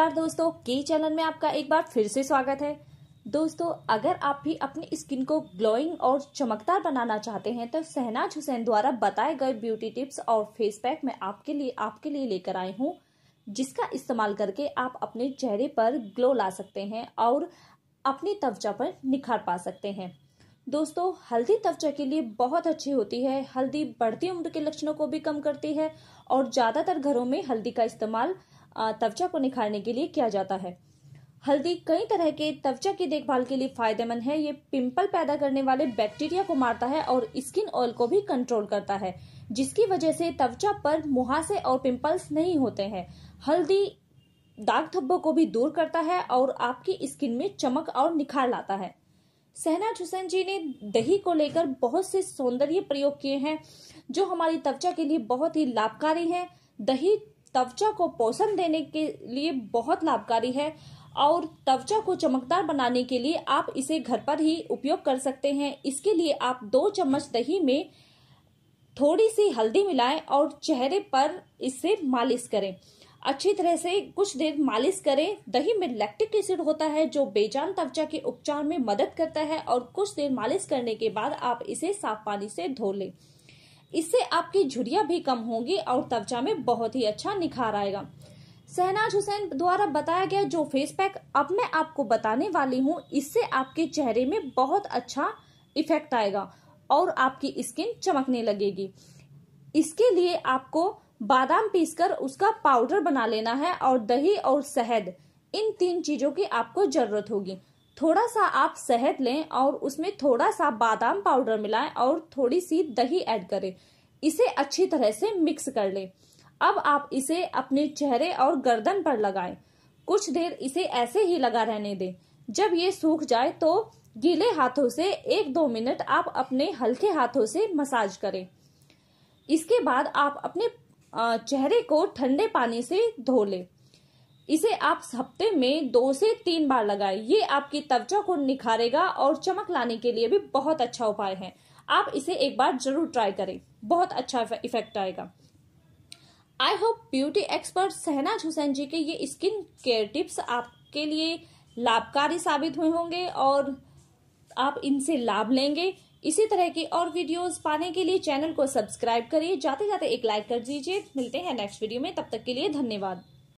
नमस्कार दोस्तों के चैनल में आपका एक बार फिर से स्वागत है दोस्तों अगर आप भी अपनी स्किन को ग्लोइंग और चमकदार बनाना चाहते हैं तो सहनाज हुसैन द्वारा बताए गए ब्यूटी टिप्स और फेस पैक मैं आपके लिए आपके लिए लेकर आई हूँ जिसका इस्तेमाल करके आप अपने चेहरे पर ग्लो ला सकते हैं और अपनी त्वचा पर निखार पा सकते हैं दोस्तों हल्दी त्वचा के लिए बहुत अच्छी होती है हल्दी बढ़ती उम्र के लक्षणों को भी कम करती है और ज़्यादातर घरों में हल्दी का इस्तेमाल त्वचा को निखारने के लिए किया जाता है हल्दी कई तरह के त्वचा की देखभाल के लिए फायदेमंद है ये पिंपल पैदा करने वाले बैक्टीरिया को मारता है और स्किन ऑयल को भी कंट्रोल करता है जिसकी वजह से त्वचा पर मुहासे और पिंपल्स नहीं होते हैं हल्दी दाग धब्बों को भी दूर करता है और आपकी स्किन में चमक और निखार लाता है सहनाज हुसैन जी ने दही को लेकर बहुत से सौंदर्य प्रयोग किए हैं जो हमारी त्वचा के लिए बहुत ही लाभकारी हैं दही त्वचा को पोषण देने के लिए बहुत लाभकारी है और त्वचा को चमकदार बनाने के लिए आप इसे घर पर ही उपयोग कर सकते हैं इसके लिए आप दो चम्मच दही में थोड़ी सी हल्दी मिलाएं और चेहरे पर इसे मालिश करें अच्छी तरह से कुछ देर मालिश करें दही में लैक्टिक एसिड होता है जो बेजान त्वचा के उपचार में मदद करता है और कुछ देर मालिश करने के बाद आप इसे साफ पानी से धो लें इससे आपकी झुरिया भी कम होंगी और त्वचा में बहुत ही अच्छा निखार आएगा सहनाज हुसैन द्वारा बताया गया जो फेस पैक अब मैं आपको बताने वाली हूँ इससे आपके चेहरे में बहुत अच्छा इफेक्ट आएगा और आपकी स्किन चमकने लगेगी इसके लिए आपको बादाम पीसकर उसका पाउडर बना लेना है और दही और शहद इन तीन चीजों की आपको जरूरत होगी थोड़ा सा आप शहद लें और उसमें थोड़ा सा बादाम पाउडर मिलाएं और थोड़ी सी दही ऐड करें इसे अच्छी तरह से मिक्स कर लें अब आप इसे अपने चेहरे और गर्दन पर लगाएं कुछ देर इसे ऐसे ही लगा रहने दें जब ये सूख जाए तो गीले हाथों से एक दो मिनट आप अपने हल्के हाथों से मसाज करें इसके बाद आप अपने चेहरे को ठंडे पानी से धो लें इसे आप हफ्ते में दो से तीन बार लगाएं ये आपकी त्वचा को निखारेगा और चमक लाने के लिए भी बहुत अच्छा उपाय है आप इसे एक बार जरूर ट्राई करें बहुत अच्छा इफेक्ट आएगा I hope beauty expert Shahnaz Hussain ji के ये स्किन केयर टिप्स आपके लिए लाभकारी साबित हुए होंगे और आप इनसे लाभ लेंगे इसी तरह की और वीडियोस पाने के लिए चैनल को सब्सक्राइब करिए जाते जाते एक लाइक कर दीजिए मिलते हैं नेक्स्ट वीडियो में तब तक के लिए धन्यवाद